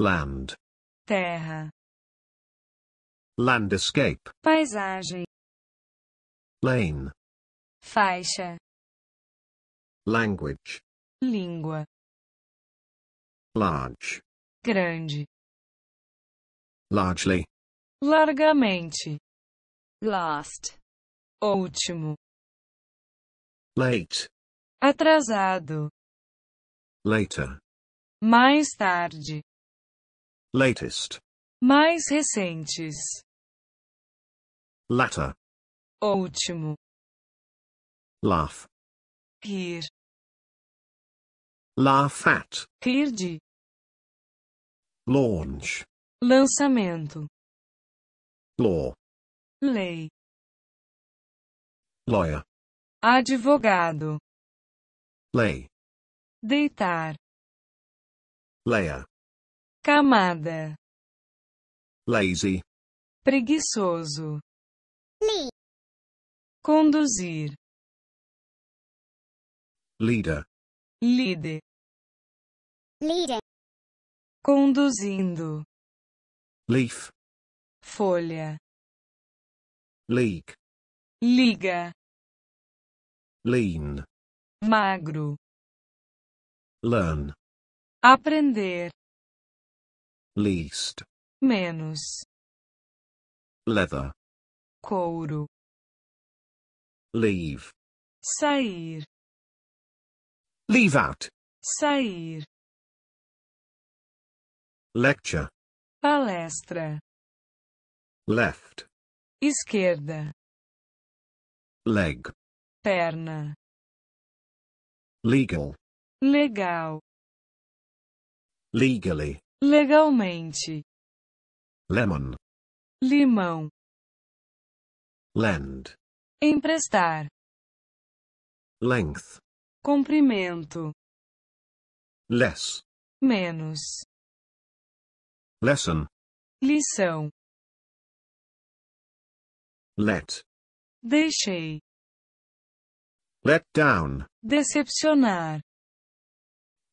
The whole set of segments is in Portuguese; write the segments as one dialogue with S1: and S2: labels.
S1: land,
S2: terra,
S1: landscape,
S2: paisagem, lane, faixa,
S1: language,
S2: língua,
S1: large,
S2: grande, largely, largamente, last, último, late, atrasado, later, mais tarde,
S1: latest,
S2: mais recentes, latter, último, laugh, rir,
S1: laugh at, rir de, launch,
S2: lançamento, law, lei, lawyer, advogado, lei, deitar, layer, camada, lazy, preguiçoso, Lee. conduzir, leader, líder, leader, conduzindo, leaf, folha, league, liga, lean, magro, learn, aprender,
S1: least, menos, leather,
S2: couro, leave, sair, leave out, sair, lecture, palestra, left, esquerda, leg, perna, legal, legal,
S1: legally
S2: legalmente lemon limão lend emprestar length comprimento less menos lesson lição let deixei
S1: let down
S2: decepcionar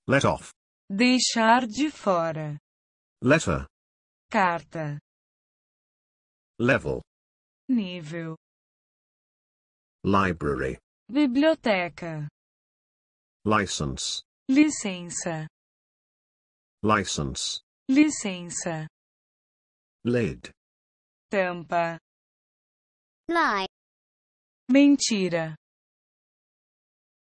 S2: let off deixar de fora letter carta level nível
S1: library
S2: biblioteca
S1: license
S2: licença
S1: license
S2: licença lid tampa lie mentira